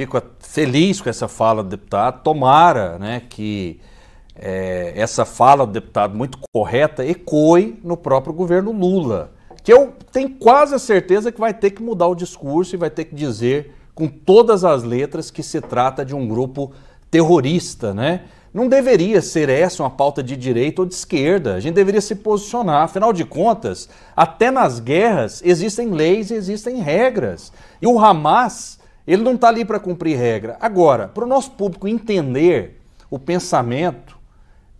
fico feliz com essa fala do deputado. Tomara né, que é, essa fala do deputado muito correta ecoe no próprio governo Lula, que eu tenho quase a certeza que vai ter que mudar o discurso e vai ter que dizer com todas as letras que se trata de um grupo terrorista, né? Não deveria ser essa uma pauta de direita ou de esquerda. A gente deveria se posicionar. Afinal de contas, até nas guerras existem leis e existem regras. E o Hamas ele não está ali para cumprir regra. Agora, para o nosso público entender o pensamento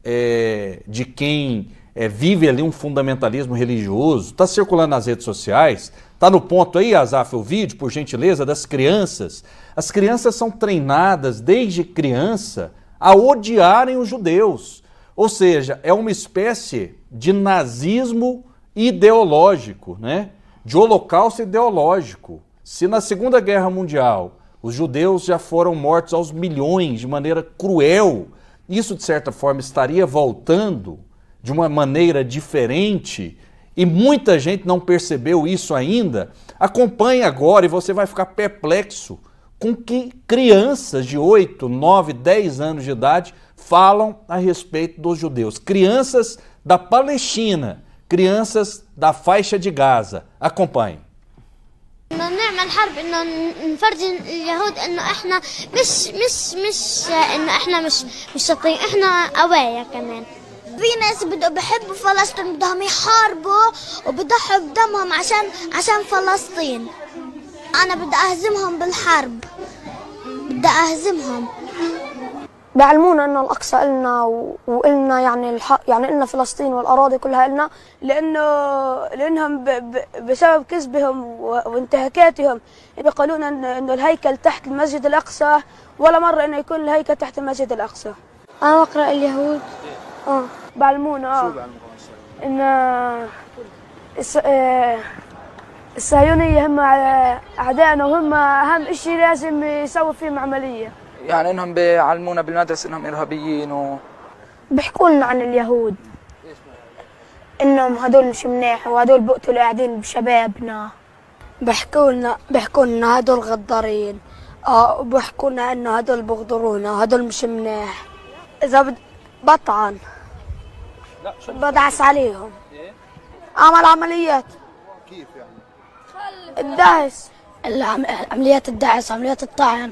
é, de quem é, vive ali um fundamentalismo religioso, está circulando nas redes sociais, está no ponto aí, Azaf, o vídeo, por gentileza, das crianças. As crianças são treinadas desde criança a odiarem os judeus. Ou seja, é uma espécie de nazismo ideológico, né? de holocausto ideológico. Se na Segunda Guerra Mundial os judeus já foram mortos aos milhões de maneira cruel, isso de certa forma estaria voltando de uma maneira diferente e muita gente não percebeu isso ainda. Acompanhe agora e você vai ficar perplexo com que crianças de 8, 9, 10 anos de idade falam a respeito dos judeus. Crianças da Palestina, crianças da faixa de Gaza. Acompanhe. الحرب انه نفرجي اليهود انه احنا مش مش مش انه احنا مش مش شاطرين احنا قوايا كمان في ناس بدو بحبوا فلسطين بدهم يحاربوا وبضحوا بدمهم عشان عشان فلسطين انا بدي اهزمهم بالحرب بدي اهزمهم بيعلمونا ان الاقصى النا والنا يعني الحق يعني النا فلسطين والاراضي كلها النا لانه لانهم ب... ب... بسبب كذبهم وانتهاكاتهم بيقولون ان انه الهيكل تحت المسجد الاقصى ولا مره انه يكون الهيكل تحت المسجد الاقصى انا بقرا اليهود اه بعلمونا اه ان آه، الصهيونيه هم آه، اعدائنا وهم اهم شيء لازم يسووا فيهم عمليه يعني انهم بيعلمونا بالمدرسه انهم ارهابيين و بيحكوا لنا عن اليهود انهم هدول مش منيح وهدول بقتلوا قاعدين بشبابنا بحكوا لنا بحكوا لنا هدول غدارين اه وبحكوا لنا انه هدول بغدرونا هدول مش منيح اذا بد... بطعن لا شو بدعس عليهم ايه اعمل عمليات كيف يعني الدعس عمليات الدعس عمليات الطعن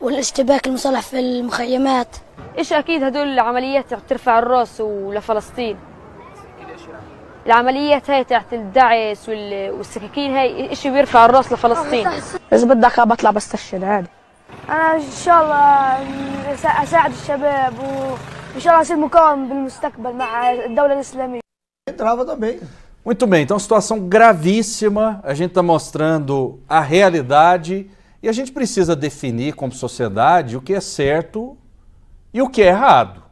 والاشتباك المصالح في المخيمات ايش اكيد هدول العمليات بترفع الراس ولفلسطين العمليات هاي تاعت الدعس والسكاكين هاي ايش بيرفع الراس لفلسطين اذا بدك بطلع بستشهد عادي انا ان شاء الله اساعد الشباب وان شاء الله اصير مقاوم بالمستقبل مع الدوله الاسلاميه Muito bem, então situação gravíssima. A gente está mostrando a realidade E a gente precisa definir como sociedade o que é certo e o que é errado,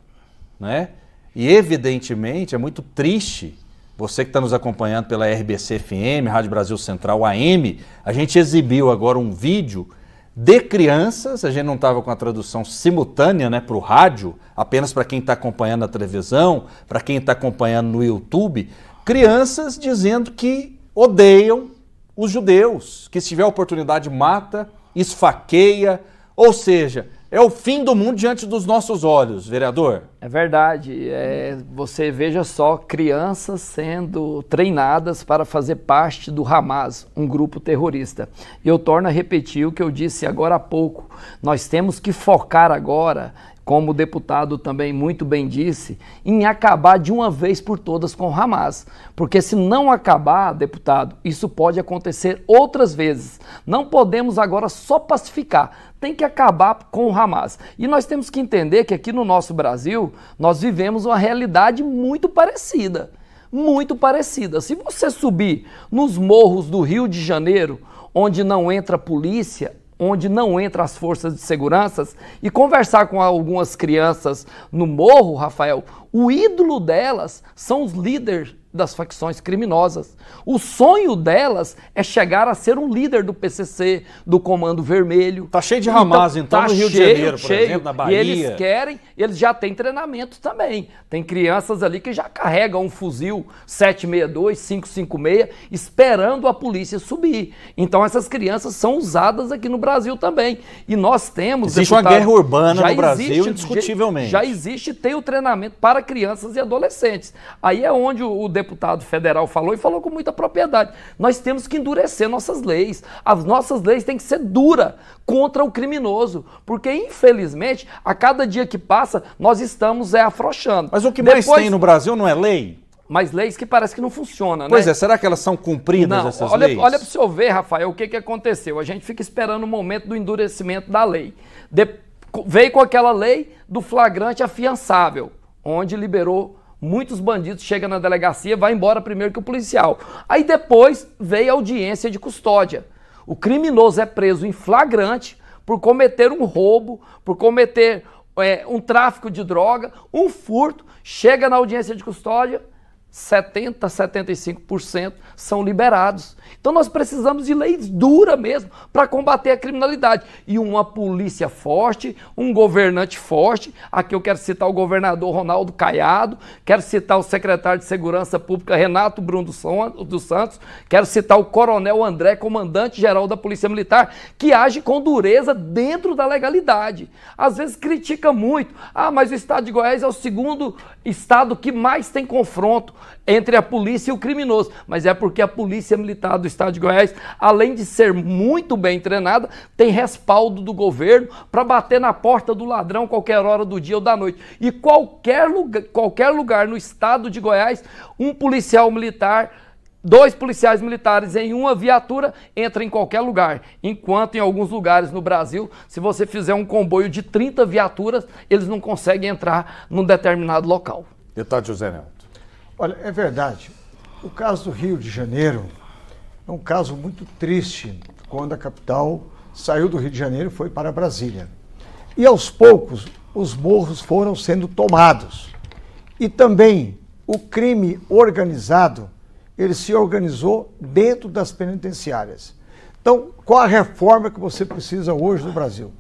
né? E evidentemente é muito triste você que está nos acompanhando pela RBC FM, Rádio Brasil Central AM, a gente exibiu agora um vídeo de crianças, a gente não estava com a tradução simultânea né, para o rádio, apenas para quem está acompanhando a televisão, para quem está acompanhando no YouTube, crianças dizendo que odeiam os judeus, que se tiver oportunidade mata, esfaqueia, ou seja, é o fim do mundo diante dos nossos olhos, vereador. É verdade. É, você veja só crianças sendo treinadas para fazer parte do Hamas, um grupo terrorista. E eu torno a repetir o que eu disse agora há pouco. Nós temos que focar agora como o deputado também muito bem disse, em acabar de uma vez por todas com o Hamas. Porque se não acabar, deputado, isso pode acontecer outras vezes. Não podemos agora só pacificar, tem que acabar com o Hamas. E nós temos que entender que aqui no nosso Brasil, nós vivemos uma realidade muito parecida. Muito parecida. Se você subir nos morros do Rio de Janeiro, onde não entra polícia, onde não entram as forças de segurança e conversar com algumas crianças no morro, Rafael, o ídolo delas são os líderes das facções criminosas. O sonho delas é chegar a ser um líder do PCC, do Comando Vermelho. Tá cheio de ramaz, então, então tá no Rio cheio, de Janeiro, por cheio. exemplo, na Bahia. E eles querem, eles já têm treinamento também. Tem crianças ali que já carregam um fuzil 762, 556, esperando a polícia subir. Então essas crianças são usadas aqui no Brasil também. E nós temos... Existe deputado, uma guerra urbana no existe, Brasil, indiscutivelmente. Já, já existe, tem o treinamento para para crianças e adolescentes. Aí é onde o, o deputado federal falou e falou com muita propriedade. Nós temos que endurecer nossas leis. As nossas leis têm que ser duras contra o criminoso, porque infelizmente a cada dia que passa nós estamos é afrouxando. Mas o que Depois... mais tem no Brasil não é lei? mas leis que parece que não funcionam, né? pois é, será que elas são cumpridas, não, essas olha, leis? Olha para o senhor ver, Rafael, o que, que aconteceu. A gente fica esperando o momento do endurecimento da lei. De, veio com aquela lei do flagrante afiançável onde liberou muitos bandidos, chega na delegacia, vai embora primeiro que o policial. Aí depois veio a audiência de custódia. O criminoso é preso em flagrante por cometer um roubo, por cometer é, um tráfico de droga, um furto, chega na audiência de custódia, 70%, 75% são liberados. Então nós precisamos de leis duras mesmo para combater a criminalidade. E uma polícia forte, um governante forte. Aqui eu quero citar o governador Ronaldo Caiado, quero citar o secretário de Segurança Pública Renato Bruno dos Santos, quero citar o coronel André, comandante-geral da Polícia Militar, que age com dureza dentro da legalidade. Às vezes critica muito. Ah, mas o estado de Goiás é o segundo estado que mais tem confronto entre a polícia e o criminoso, mas é porque a Polícia Militar do Estado de Goiás, além de ser muito bem treinada, tem respaldo do governo para bater na porta do ladrão qualquer hora do dia ou da noite. E qualquer lugar, qualquer lugar no estado de Goiás, um policial militar dois policiais militares em uma viatura entra em qualquer lugar. Enquanto em alguns lugares no Brasil, se você fizer um comboio de 30 viaturas, eles não conseguem entrar num determinado local. Deputado José Nel. Olha, é verdade. O caso do Rio de Janeiro é um caso muito triste, quando a capital saiu do Rio de Janeiro e foi para Brasília. E aos poucos, os morros foram sendo tomados. E também o crime organizado, ele se organizou dentro das penitenciárias. Então, qual a reforma que você precisa hoje no Brasil?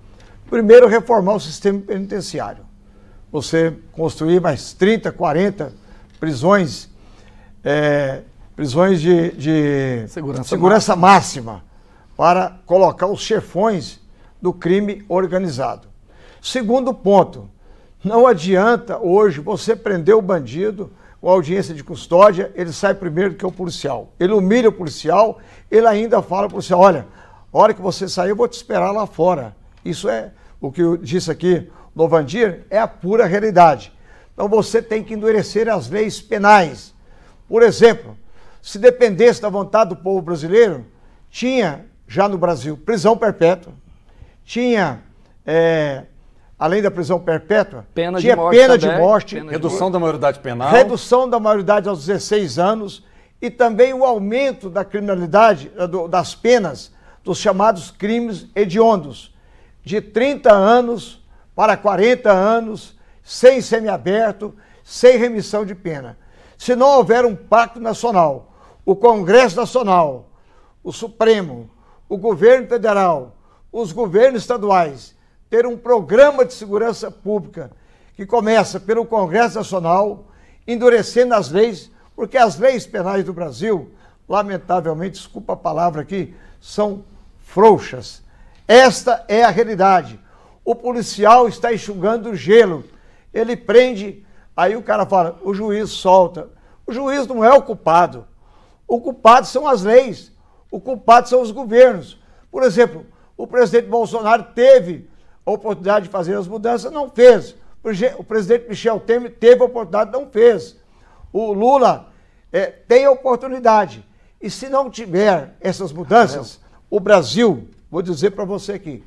Primeiro, reformar o sistema penitenciário. Você construir mais 30, 40 prisões, é, prisões de, de segurança, segurança máxima. máxima para colocar os chefões do crime organizado. Segundo ponto, não adianta hoje você prender o bandido com audiência de custódia, ele sai primeiro que o policial. Ele humilha o policial, ele ainda fala para o policial: olha, a hora que você sair, eu vou te esperar lá fora. Isso é o que eu disse aqui no Vandir, é a pura realidade. Então você tem que endurecer as leis penais. Por exemplo, se dependesse da vontade do povo brasileiro, tinha já no Brasil prisão perpétua, tinha, é, além da prisão perpétua, pena tinha de morte pena também, de morte, pena redução de da maioridade penal, redução da maioridade aos 16 anos e também o aumento da criminalidade, eh, das penas dos chamados crimes hediondos, de 30 anos para 40 anos sem semiaberto, sem remissão de pena. Se não houver um pacto nacional, o Congresso Nacional, o Supremo, o governo federal, os governos estaduais, ter um programa de segurança pública que começa pelo Congresso Nacional, endurecendo as leis, porque as leis penais do Brasil, lamentavelmente, desculpa a palavra aqui, são frouxas. Esta é a realidade. O policial está enxugando gelo ele prende, aí o cara fala, o juiz solta. O juiz não é o culpado. O culpado são as leis, o culpado são os governos. Por exemplo, o presidente Bolsonaro teve a oportunidade de fazer as mudanças, não fez. O presidente Michel Temer teve a oportunidade, não fez. O Lula é, tem a oportunidade. E se não tiver essas mudanças, ah, o Brasil, vou dizer para você aqui,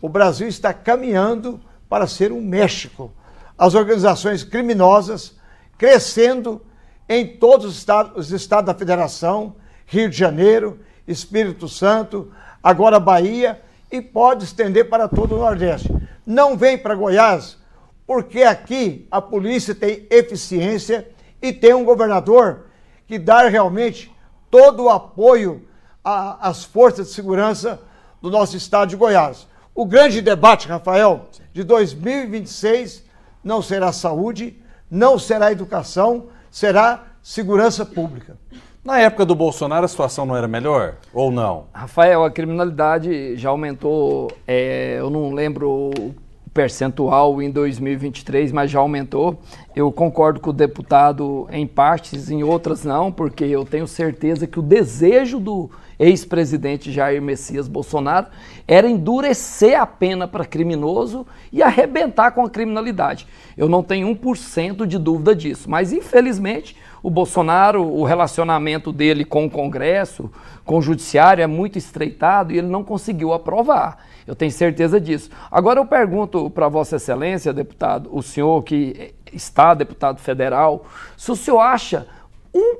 o Brasil está caminhando para ser um México as organizações criminosas crescendo em todos os estados, os estados da federação, Rio de Janeiro, Espírito Santo, agora Bahia e pode estender para todo o Nordeste. Não vem para Goiás, porque aqui a polícia tem eficiência e tem um governador que dá realmente todo o apoio às forças de segurança do nosso estado de Goiás. O grande debate, Rafael, de 2026 não será saúde, não será educação, será segurança pública. Na época do Bolsonaro a situação não era melhor ou não? Rafael, a criminalidade já aumentou, é, eu não lembro o percentual em 2023, mas já aumentou. Eu concordo com o deputado em partes, em outras não, porque eu tenho certeza que o desejo do, ex-presidente Jair Messias Bolsonaro, era endurecer a pena para criminoso e arrebentar com a criminalidade. Eu não tenho 1% de dúvida disso, mas infelizmente o Bolsonaro, o relacionamento dele com o Congresso, com o Judiciário é muito estreitado e ele não conseguiu aprovar. Eu tenho certeza disso. Agora eu pergunto para Vossa Excelência, deputado, o senhor que está deputado federal, se o senhor acha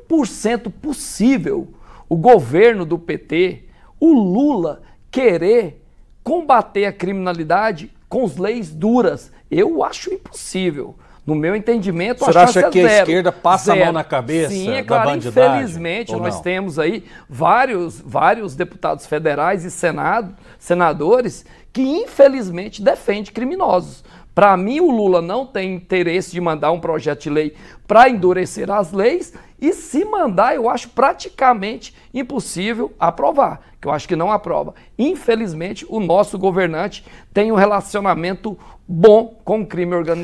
1% possível o governo do PT, o Lula, querer combater a criminalidade com as leis duras. Eu acho impossível. No meu entendimento, Você a chance acha é que é zero. a esquerda passa zero. a mão na cabeça Sim, é claro, Infelizmente, nós temos aí vários, vários deputados federais e senado, senadores que infelizmente defendem criminosos. Para mim, o Lula não tem interesse de mandar um projeto de lei para endurecer as leis e se mandar, eu acho praticamente impossível aprovar, que eu acho que não aprova. Infelizmente, o nosso governante tem um relacionamento bom com o crime organizado.